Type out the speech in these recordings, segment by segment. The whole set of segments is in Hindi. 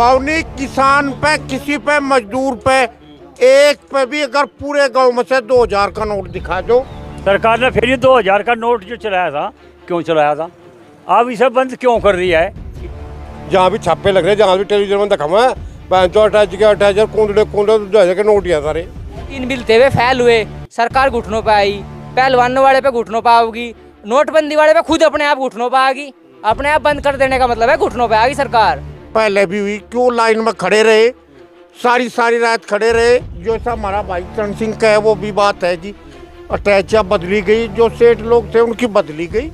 पौनी किसान पे किसी पे मजदूर पे एक पे भी अगर पूरे गांव में से दो हजार का नोट दिखा दो सरकार ने फिर दो हजार का नोट जो चलाया था क्यों चलाया था अब इसे बंद क्यों कर रही है जहाँ भी छापे लग रहे जहाँ भी टेलीविजन में दिखा हुआ सरकार घुटनों पर आई पहलवानों वाले पे घुटनों पर आओगी नोटबंदी वाले पे खुद अपने आप घुटनों पर आएगी अपने आप बंद कर देने का मतलब है घुटनों पर आएगी सरकार पहले भी हुई क्यों लाइन में खड़े रहे सारी सारी रात खड़े रहे जो ऐसा हमारा भाई चरण सिंह का है वो भी बात है जी अटैचा बदली गई जो सेठ लोग थे उनकी बदली गई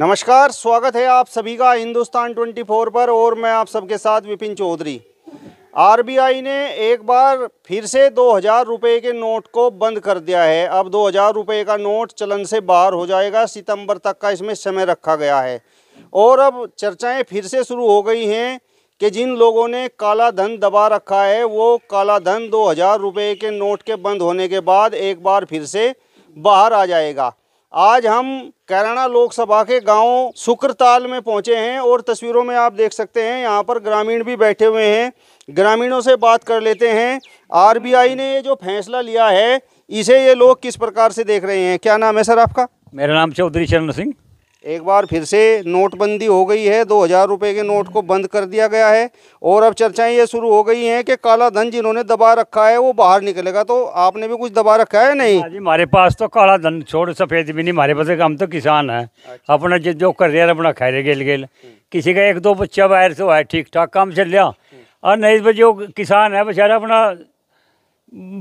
नमस्कार स्वागत है आप सभी का हिंदुस्तान 24 पर और मैं आप सबके साथ विपिन चौधरी आरबीआई ने एक बार फिर से दो हज़ार रुपये के नोट को बंद कर दिया है अब दो हज़ार रुपये का नोट चलन से बाहर हो जाएगा सितंबर तक का इसमें समय रखा गया है और अब चर्चाएं फिर से शुरू हो गई हैं कि जिन लोगों ने काला धन दबा रखा है वो काला धन दो हज़ार रुपये के नोट के बंद होने के बाद एक बार फिर से बाहर आ जाएगा आज हम कैराना लोकसभा के गांव शुक्रताल में पहुंचे हैं और तस्वीरों में आप देख सकते हैं यहाँ पर ग्रामीण भी बैठे हुए हैं ग्रामीणों से बात कर लेते हैं आरबीआई ने ये जो फैसला लिया है इसे ये लोग किस प्रकार से देख रहे हैं क्या नाम है सर आपका मेरा नाम चौधरी चरण सिंह एक बार फिर से नोटबंदी हो गई है दो हज़ार रुपये के नोट को बंद कर दिया गया है और अब चर्चाएं ये शुरू हो गई हैं कि काला धन जिन्होंने दबा रखा है वो बाहर निकलेगा तो आपने भी कुछ दबा रखा है नहीं हाँ जी हमारे पास तो काला धन छोड़ सफ़ेद भी नहीं हमारे पास हम तो किसान हैं अच्छा। अपना जो कर रहे अपना खैरे गेल गेल किसी का एक दो बच्चा बाहर से हुआ ठीक ठाक काम चल रहा और नहीं तो जो किसान है बेचारा अपना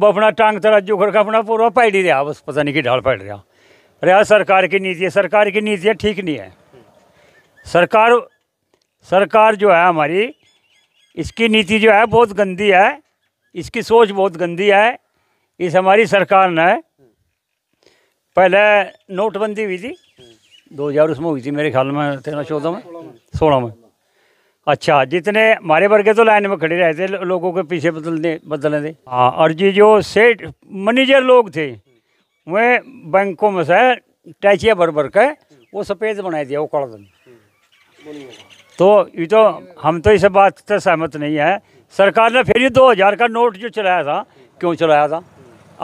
अपना टांग तरह करके अपना पूरा पैड ही रहा बस पता नहीं कि ढाल पैड रहा रहा सरकार की नीति है सरकार की नीतियाँ ठीक नहीं है सरकार सरकार जो है हमारी इसकी नीति जो है बहुत गंदी है इसकी सोच बहुत गंदी है इस हमारी सरकार ने पहले नोटबंदी हुई थी दो हजार उसमें हुई थी मेरे ख्याल में तेरह चौदह में सोलह में अच्छा जितने हमारे वर्गे तो लाइन में खड़े रहे थे लोगों के पीछे बदलने बदलने थे हाँ और जी जो सेठ मैनेजर लोग थे वे बैंकों में से टैचिया भर भर के वो सफ़ेद बनाए दिया वो कड़दन तो ये तो हम तो इस बात से सहमत नहीं है सरकार ने फिर दो हज़ार का नोट जो चलाया था क्यों चलाया था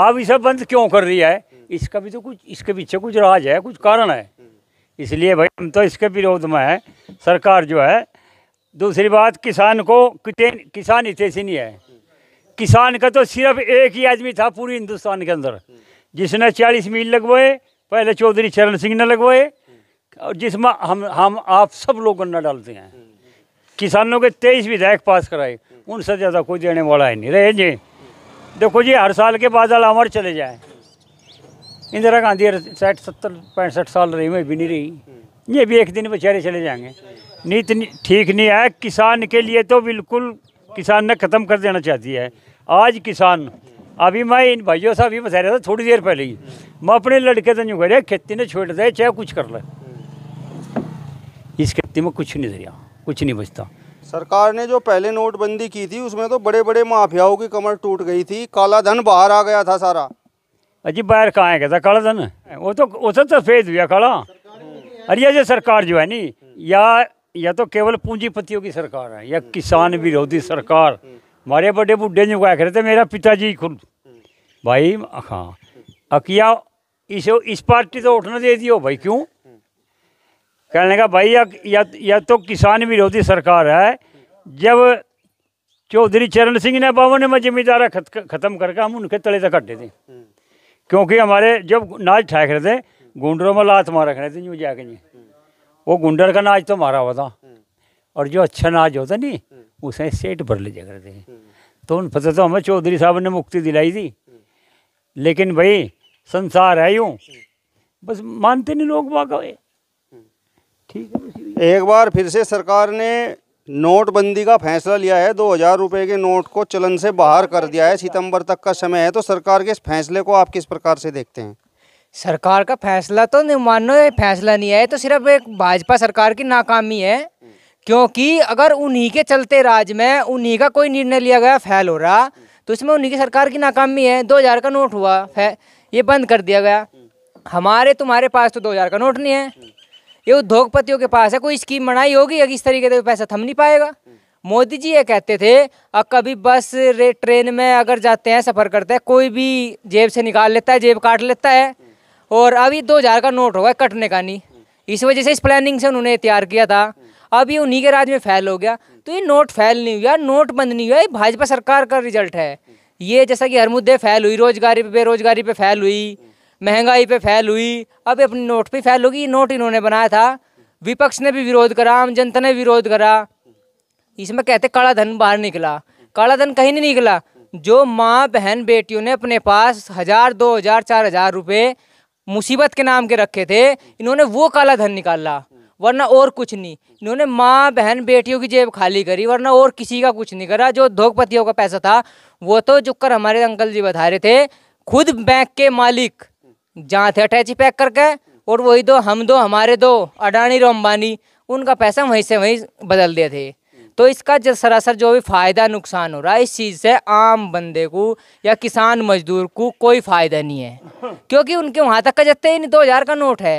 अब इसे बंद क्यों कर रही है इसका भी तो कुछ इसके पीछे कुछ राज है कुछ कारण है इसलिए भाई हम तो इसके विरोध में है सरकार जो है दूसरी बात किसान को किसान नहीं है किसान का तो सिर्फ एक ही आदमी था पूरे हिंदुस्तान के अंदर जिसने चालीस मील लगवाए पहले चौधरी चरण सिंह ने लगवाए और जिसमें हम हम आप सब लोग गन्ना डालते हैं किसानों के तेईस विधायक पास कराए उनसे ज़्यादा कोई देने वाला है नहीं रहे जी देखो जी हर साल के बादल अमर चले जाए इंदिरा गांधी साठ सत्तर पैंसठ साल रही मैं भी नहीं रही ये भी एक दिन बेचारे चले जाएंगे नीति ठीक नहीं है किसान के लिए तो बिल्कुल किसान ने ख़त्म कर देना चाहती है आज किसान अभी मैं इन भाइयों से अभी बता रहा था थोड़ी देर पहले ही मैं अपने लड़के से नहीं कह खेती ने छोड़ दे चाहे कुछ कर ले इस खेती में कुछ नहीं दरिया कुछ नहीं बचता सरकार ने जो पहले नोटबंदी की थी उसमें तो बड़े बड़े माफियाओं की कमर टूट गई थी काला धन बाहर आ गया था सारा अजी बाहर कहाँ आया था काला धन वो तो वो तो सफेद हुआ काला अरे ये सरकार जो है नी या या तो केवल पूंजीपतियों की सरकार है या किसान विरोधी सरकार हमारे बड़े बुढ़े जो कह रहे थे तो मेरा पिताजी खुद भाई हाँ अकिया इसे इस पार्टी तो उठना दे दियो भाई क्यों कहने का भाई या, या, या तो किसान विरोधी सरकार है जब चौधरी चरण सिंह ने बावन में जमींदारा ख़त्म करके हम उनके तले तक हटे थे क्योंकि हमारे जब नाच ठाक रहे थे गुंडरों में लात मार रहे थे यूँ जाके नहीं वो गुंडर का नाच तो मारा हुआ था हम्म। और जो अच्छा नाच होता नहीं हम्म। उसे सेठ भर ले करते हैं हम्म। तो उन पता तो हमें चौधरी साहब ने मुक्ति दिलाई थी लेकिन भाई संसार है यूँ बस मानते नहीं लोग वाक ठीक है एक बार फिर से सरकार ने नोटबंदी का फैसला लिया है दो हज़ार रुपये के नोट को चलन से बाहर कर दिया है सितंबर तक का समय है तो सरकार के इस फैसले को आप किस प्रकार से देखते हैं सरकार का फैसला तो नहीं मानो फैसला नहीं है तो सिर्फ एक भाजपा सरकार की नाकामी है क्योंकि अगर उन्हीं के चलते राज्य में उन्हीं का कोई निर्णय लिया गया फैल हो रहा तो इसमें उन्हीं की सरकार की नाकामी है दो हज़ार का नोट हुआ ये बंद कर दिया गया हमारे तुम्हारे पास तो दो हज़ार का नोट नहीं है ये उद्योगपतियों के पास है कोई स्कीम बनाई होगी अगर इस तरीके से पैसा थम नहीं पाएगा मोदी जी ये कहते थे अब कभी बस ट्रेन में अगर जाते हैं सफ़र करते हैं कोई भी जेब से निकाल लेता है जेब काट लेता है और अभी दो हज़ार का नोट होगा कटने का नहीं इस वजह से इस प्लानिंग से उन्होंने तैयार किया था अभी उन्हीं के राज में फैल हो गया तो ये नोट फैल नहीं हुआ नोट बंद नहीं हुआ ये भाजपा सरकार का रिजल्ट है ये जैसा कि हर मुद्दे फैल हुई रोजगारी पे बेरोजगारी पे फैल हुई महंगाई पे फैल हुई अब अपनी नोट पे फैल होगी ये नोट इन्होंने बनाया था विपक्ष ने भी विरोध करा आम जनता ने विरोध करा इसमें कहते काला धन बाहर निकला काला धन कहीं नहीं निकला जो माँ बहन बेटियों ने अपने पास हज़ार दो हज़ार चार हज़ार रुपये मुसीबत के नाम के रखे थे इन्होंने वो काला धन निकाला वरना और कुछ नहीं इन्होंने माँ बहन बेटियों की जेब खाली करी वरना और किसी का कुछ नहीं करा जो धोखपतियों का पैसा था वो तो कर हमारे अंकल जी बता रहे थे खुद बैंक के मालिक जहाँ थे अटैची पैक करके और वही दो हम दो हमारे दो अडानी रो उनका पैसा वहीं से वहीं बदल दिए थे तो इसका जो सरासर जो भी फ़ायदा नुकसान हो रहा है इस चीज़ से आम बंदे को या किसान मजदूर को कोई फ़ायदा नहीं है क्योंकि उनके वहाँ तक का जत्ते ही नहीं दो हज़ार का नोट है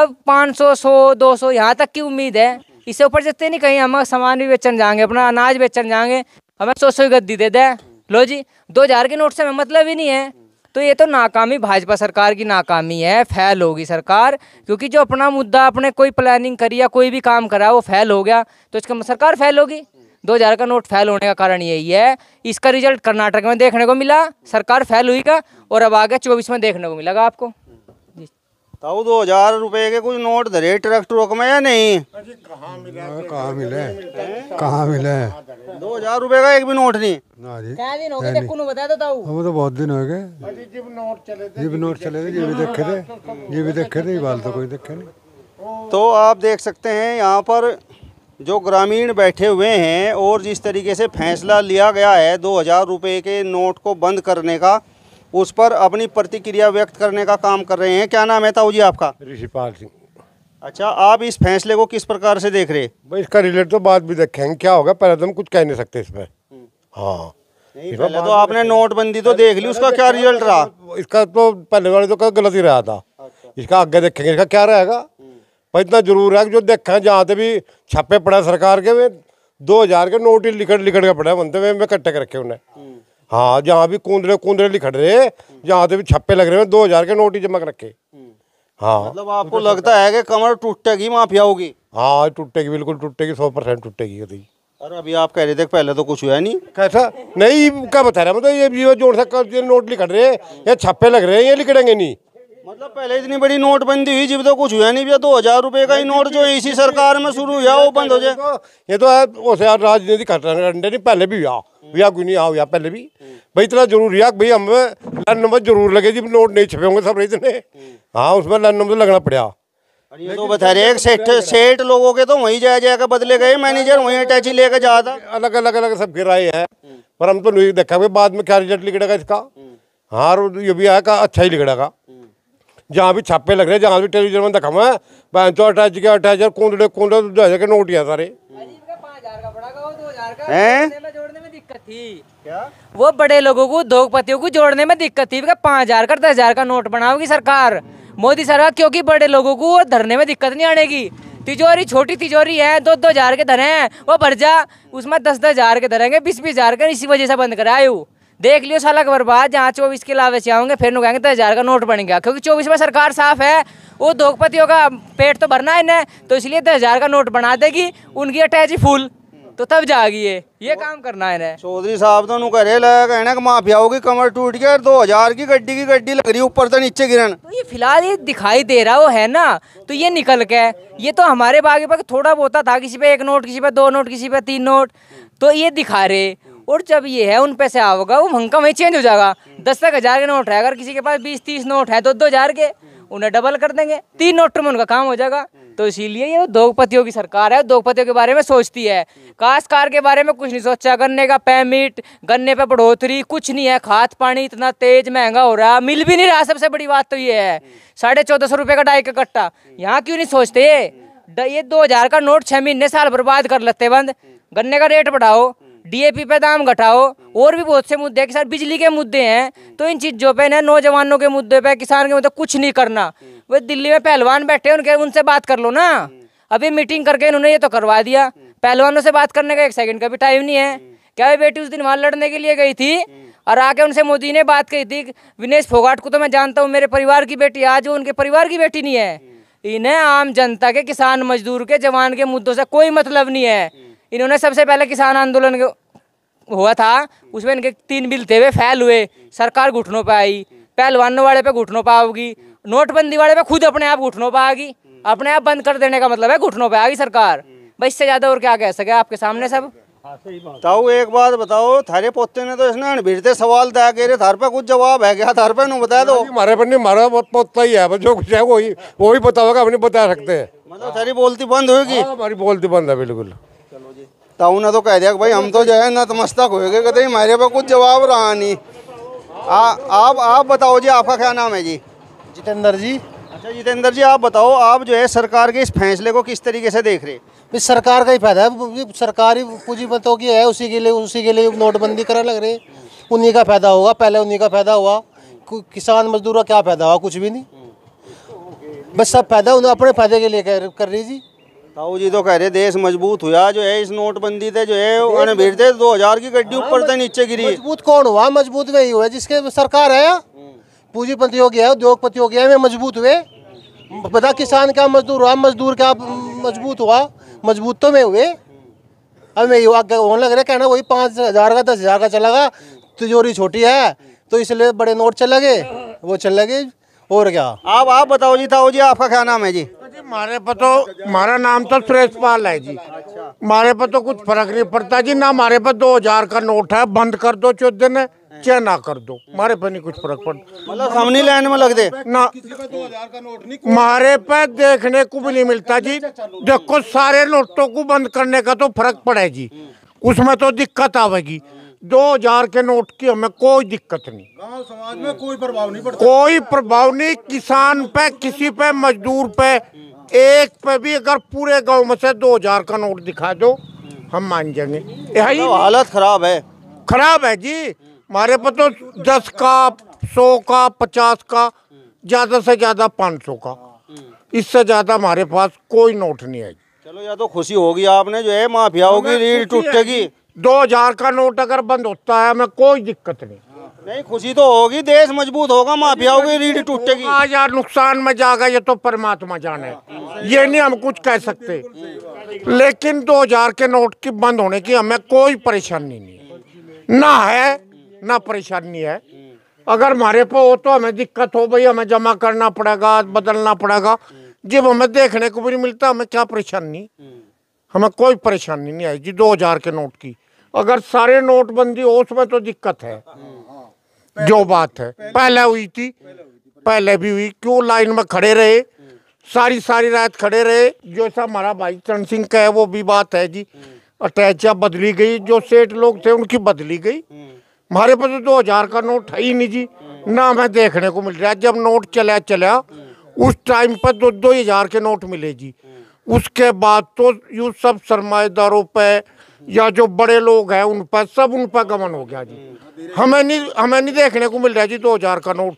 अब पाँच सौ सौ दो सौ यहाँ तक की उम्मीद है इससे ऊपर जत्ते नहीं कहीं हम सामान भी बेचन जाएंगे अपना अनाज बेचन जाएंगे हमें सौ सौ गद्दी दे दें लो जी दो हज़ार के नोट से हमें मतलब ही नहीं है तो ये तो नाकामी भाजपा सरकार की नाकामी है फैल होगी सरकार क्योंकि जो अपना मुद्दा अपने कोई प्लानिंग करी या कोई भी काम करा वो फैल हो गया तो इसका मतलब सरकार फैल होगी दो हज़ार का नोट फैल होने का कारण यही है इसका रिजल्ट कर्नाटक में देखने को मिला सरकार फैल हुई का और अब आगे चौबीस में देखने को मिलेगा आपको तो दो हजार रुपए के कुछ नोट धरे ट्रक ट्रक में या नहीं कहा मिले कहा मिले दो हजार रुपए का एक भी नोट नहीं ना जी क्या दिन हो गए बता दो हम तो बहुत दिन हो गए जी भी नोट चले जी भी देखे थे जी भी देखे थे बाल तो कोई देखे नहीं तो आप देख सकते हैं यहाँ पर जो ग्रामीण बैठे हुए हैं और जिस तरीके से फैसला लिया गया है दो हज़ार रुपये के नोट को बंद करने का उस पर अपनी प्रतिक्रिया व्यक्त करने का काम कर रहे हैं क्या नाम है ताऊ जी आपका ऋषिपाल सिंह अच्छा आप इस फैसले को किस प्रकार से देख रहे हैं इसका रिलेट तो बाद भी देखेंगे क्या होगा पहले तो हम कुछ कह नहीं सकते इस पर हम्म। हाँ नहीं पहले तो आपने नोटबंदी तो देख ली उसका क्या रिजल्ट रहा इसका तो पहले वाले तो गलत ही रहा था अच्छा। इसका आगे देखेंगे इसका क्या रहेगा पर हम्म। इतना जरूर है जो देखा जहाँ से भी छापे पड़ा सरकार के वे दो हजार के नोट ही लिखट लिखट के पड़ा बनते हुए कट्टे इकट्ठे रखे उन्हें हम्म। हाँ जहाँ भी कुंदरे कुंदरे लिख रहे जहाँ से भी छप्पे लग रहे हैं दो हजार के नोट ही चमक रखे हाँ मतलब आपको लगता है कि कमर टूटेगी माफिया होगी हाँ टूटेगी बिल्कुल टूटेगी सौ परसेंट टूटेगी अरे अभी आप कह रहे थे पहले तो कुछ हुआ नहीं कैसा नहीं क्या बता रहे मतलब तो, ये जोड़ सकते नोट लिखड़ रहे ये छप्पे लग रहे हैं ये लिखड़ेंगे नहीं मतलब पहले इतनी बड़ी नोटबंदी हुई जब तो कुछ हुआ नहीं भैया दो हजार रुपए का ही नोट जो इसी सरकार में शुरू हुआ वो बंद हो जाए ये तो होशियार राजनीति कर पहले भी हुआ हुआ क्यों नहीं हाँ, हुआ पहले भी भाई इतना जरूरी हुआ भाई हमें लाइन नंबर जरूर लगे जी नोट नहीं छपे होंगे सब इतने हाँ उसमें लाइन नंबर तो लगना पड़ा ये तो बता रहे एक सेठ सेठ लोगों के तो वहीं जाया जाकर बदले गए मैनेजर वहीं अटैची लेकर जा अलग अलग अलग सब किराए हैं पर हम तो नहीं देखा बाद में क्या रिजल्ट निकलेगा इसका हाँ ये भी आया का अच्छा ही निकलेगा जहाँ भी छापे लग रहे जहाँ भी टेलीविजन में दिखा हुआ है बैंक अट्ठाईस के अट्ठाईस हज़ार कूदड़े कूदड़े दो हज़ार के नोट यहाँ सारे हैं क्या वो बड़े लोगों को उद्योगपतियों को जोड़ने में दिक्कत थी पाँच हजार का दस हजार का नोट बनाओगी सरकार मोदी सरकार क्योंकि बड़े लोगों को धरने में दिक्कत नहीं आने की तिजोरी छोटी तिजोरी है दो दो हजार के धरे हैं वो भर जा उसमें दस दस हजार के धरेंगे बीस बीस हजार के इसी वजह से बंद कराए देख लियो साला बाद जहाँ चौबीस के लावे से आओगे फिर नुकाएंगे तो हज़ार का नोट बनेगा क्योंकि चौबीस में सरकार साफ है वो दोगपतियों का पेट तो भरना है ना तो इसलिए दस हज़ार का नोट बना देगी उनकी अटैची फुल तो तब जागी ये ये काम करना है चौधरी साहब तो करे कहना माफिया होगी कमर टूट गया दो हजार की गड्डी की गड्डी लग रही ऊपर से नीचे गिरन तो ये फिलहाल ये दिखाई दे रहा वो है ना तो ये निकल के ये तो हमारे बागे पर थोड़ा बहुत था किसी पे एक नोट किसी पे दो नोट किसी पे तीन नोट तो ये दिखा रहे और जब ये है उन पैसे आओगे वो भंका वहीं चेंज हो जाएगा दस तक हज़ार के नोट है अगर किसी के पास बीस तीस नोट है तो दो दो हज़ार के उन्हें डबल कर देंगे तीन नोट में उनका काम हो जाएगा तो इसीलिए ये द्रोपतियों की सरकार है द्रोपतियों के बारे में सोचती है काश्तकार के बारे में कुछ नहीं सोचा गन्ने का पेमिट गन्ने पर बढ़ोतरी कुछ नहीं है खाद पानी इतना तेज महंगा हो रहा मिल भी नहीं रहा सबसे बड़ी बात तो ये है साढ़े चौदह सौ रुपये का डाई का कट्टा यहाँ क्यों नहीं सोचते ये दो हजार का नोट छह महीने साल बर्बाद कर लेते बंद गन्ने का रेट बढ़ाओ डीएपी पे दाम घटाओ और भी बहुत से मुद्दे हैं कि सर बिजली के मुद्दे हैं तो इन चीज़ों पे ना नौजवानों के मुद्दे पे किसान के मुद्दे कुछ नहीं करना वो दिल्ली में पहलवान बैठे उनके उनसे बात कर लो ना अभी मीटिंग करके इन्होंने ये तो करवा दिया पहलवानों से बात करने का एक सेकंड का भी टाइम नहीं है क्या ये बेटी उस दिन वहाँ लड़ने के लिए गई थी और आके उनसे मोदी ने बात कही थी विनेश फोगाट को तो मैं जानता हूँ मेरे परिवार की बेटी आज वो उनके परिवार की बेटी नहीं है इन्हें आम जनता के किसान मजदूर के जवान के मुद्दों से कोई मतलब नहीं है इन्होंने सबसे पहले किसान आंदोलन हुआ था उसमें इनके तीन बिल थे वे फैल हुए सरकार घुटनों पर आई पहलवानों वाले पे घुटनों पर आओगी नोटबंदी वाले पे खुद अपने आप घुटनों पर आगी अपने आप बंद कर देने का मतलब है घुटनों पर आगी सरकार भाई इससे ज़्यादा और क्या कह सके आपके सामने सब ताऊ एक बात बताओ थारे पोते ने तो इसने अनभिड़ते सवाल था कह रहे थार पे कुछ जवाब है क्या थार पे नु बता दो मारे पर नहीं हमारा पोता ही है जो कुछ है वही वही पता होगा हम नहीं बता सकते हैं मतलब थारी बोलती बंद होगी हाँ, हमारी बोलती बंद है बिल्कुल तो उन्हें तो कह दिया भाई हम तो जो है नतमस्तक हो गए कहते हमारे पास कुछ जवाब रहा नहीं आ, आप आप बताओ जी आपका क्या नाम है जी जितेंद्र जी अच्छा जितेंद्र जी आप बताओ आप जो है सरकार के इस फैसले को किस तरीके से देख रहे इस सरकार का ही फायदा है सरकारी पूंजीपतों की है उसी के लिए उसी के लिए नोटबंदी करा लग रहे उन्हीं का फायदा होगा पहले उन्हीं का फायदा हुआ किसान मजदूर का क्या फायदा हुआ कुछ भी नहीं बस सब फायदा उन्हें अपने फायदे के लिए कर रही जी ताऊ जी तो कह रहे देश मजबूत हुआ जो है इस नोटबंदी से जो है दो हजार की गड्डी हाँ, ऊपर से नीचे गिरी मजबूत कौन हुआ मजबूत वही हुआ जिसके सरकार है पूंजीपति हो गया उद्योगपति हो गया मजबूत हुए बता किसान क्या मजदूर हुआ मजदूर क्या मजबूत हुआ मजबूत तो में हुए अब मैं आगे होने लग रहा कहना वही पाँच हज़ार का दस हज़ार का चला गया तिजोरी छोटी है तो इसलिए बड़े नोट चले गए वो चले गए और क्या आप आप बताओ जी ताओ जी आपका क्या नाम है जी जी मारे पर तो मारा नाम तो सुरेश पाल है जी मारे पर तो कुछ फर्क नहीं पड़ता जी ना मारे पर दो हजार का नोट है बंद कर दो चौदह दिन चाहे ना कर दो मारे पर नहीं कुछ फर्क पड़ता मतलब सामने लाइन में लग दे ना मारे पे देखने को भी नहीं मिलता जी देखो सारे नोटों को बंद करने का तो फर्क पड़े जी उसमें तो दिक्कत आवेगी दो हजार के नोट की हमें कोई दिक्कत नहीं गांव समाज में कोई प्रभाव नहीं पड़ता कोई प्रभाव नहीं किसान पे किसी पे मजदूर पे एक पे भी अगर पूरे गांव में से दो हजार का नोट दिखा दो हम मान जाएंगे यही मतलब हालत खराब है खराब है जी हमारे पास तो दस का सौ का पचास का ज्यादा से ज्यादा पाँच सौ का इससे ज्यादा हमारे पास कोई नोट नहीं है चलो या तो खुशी होगी आपने जो है माफिया होगी रीढ़ टूटेगी दो हजार का नोट अगर बंद होता है हमें कोई दिक्कत नहीं नहीं खुशी तो होगी देश मजबूत होगा माफियाओं की रीढ़ टूटेगी आज यार नुकसान में जाएगा ये तो परमात्मा जाने ये नहीं हम कुछ कह सकते लेकिन 2000 के नोट की बंद होने की हमें कोई परेशानी नहीं ना है ना परेशानी है अगर हमारे पे हो तो हमें दिक्कत हो भाई हमें जमा करना पड़ेगा बदलना पड़ेगा जब हमें देखने को भी नहीं मिलता हमें क्या परेशानी हमें कोई परेशानी नहीं आएगी दो हजार के नोट की अगर सारे नोटबंदी हो उसमें तो दिक्कत है जो बात है पहले हुई थी पहले भी हुई क्यों लाइन में खड़े रहे सारी सारी रात खड़े रहे जो सा हमारा भाई चरण सिंह का है वो भी बात है जी अटैचिया बदली गई जो सेठ लोग थे उनकी बदली गई हमारे पास तो दो हजार का नोट है ही नहीं जी ना हमें देखने को मिल रहा जब नोट चला चला उस टाइम पर दो दो हजार के नोट मिले जी उसके बाद तो यू सब सरमाएदारों पर या जो बड़े लोग हैं उन पर सब उन पर गमन हो गया जी हमें नहीं हमें नहीं देखने को मिल रहा जी दो हजार का नोट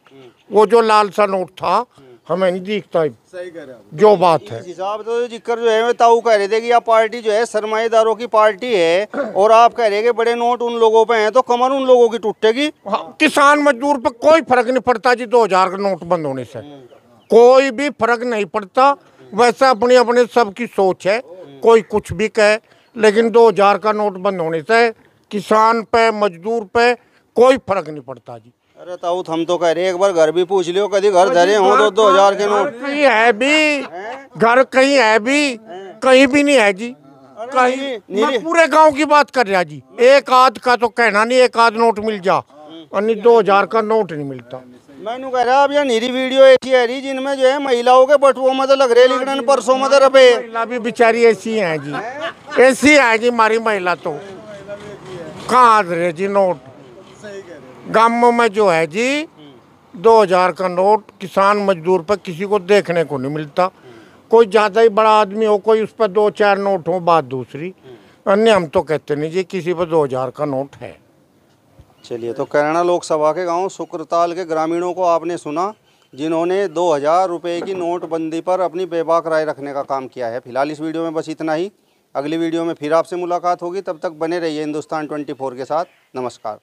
वो जो लाल सा नोट था हमें नहीं दिखता सही कह रहे जो बात है हिसाब तो जिक्र जो है ताऊ कह रहे थे कि आप पार्टी जो है सरमाएदारों की पार्टी है और आप कह रहे कि बड़े नोट उन लोगों पे हैं तो कमर उन लोगों की टूटेगी हाँ, किसान मजदूर पर कोई फर्क नहीं पड़ता जी दो हजार का नोट बंद होने से कोई भी फर्क नहीं पड़ता वैसा अपने अपने सबकी सोच है कोई कुछ भी कहे लेकिन दो हजार का नोट बंद होने से किसान पे मजदूर पे कोई फर्क नहीं पड़ता जी अरे ताऊत हम तो कह रहे एक बार घर भी पूछ लियो कभी घर धरे हो तो दो हजार के नोट कहीं है भी घर कहीं है भी कहीं भी नहीं है जी कहीं मैं पूरे गांव की बात कर रहा जी एक आध का तो कहना नहीं एक आध नोट मिल जा हम्म। दो हजार का नोट नहीं मिलता मैंने कह रहा अब यह नीरी वीडियो ऐसी है रही जिनमें जो है महिलाओं के बटुओं में तो लग रहे लिखने परसों में तो रपे महिला भी बेचारी ऐसी है जी ऐसी है जी हमारी महिला तो कहाँ रहे जी नोट गाँव में जो है जी दो हजार का नोट किसान मजदूर पर किसी को देखने को नहीं मिलता कोई ज़्यादा ही बड़ा आदमी हो कोई उस पर दो चार नोट हो बात दूसरी अन्य हम तो कहते नहीं जी किसी पर दो हजार का नोट है चलिए तो करना लोकसभा के गांव शुक्रताल के ग्रामीणों को आपने सुना जिन्होंने दो हज़ार रुपये की नोटबंदी पर अपनी बेबाक राय रखने का काम किया है फिलहाल इस वीडियो में बस इतना ही अगली वीडियो में फिर आपसे मुलाकात होगी तब तक बने रहिए हिंदुस्तान 24 के साथ नमस्कार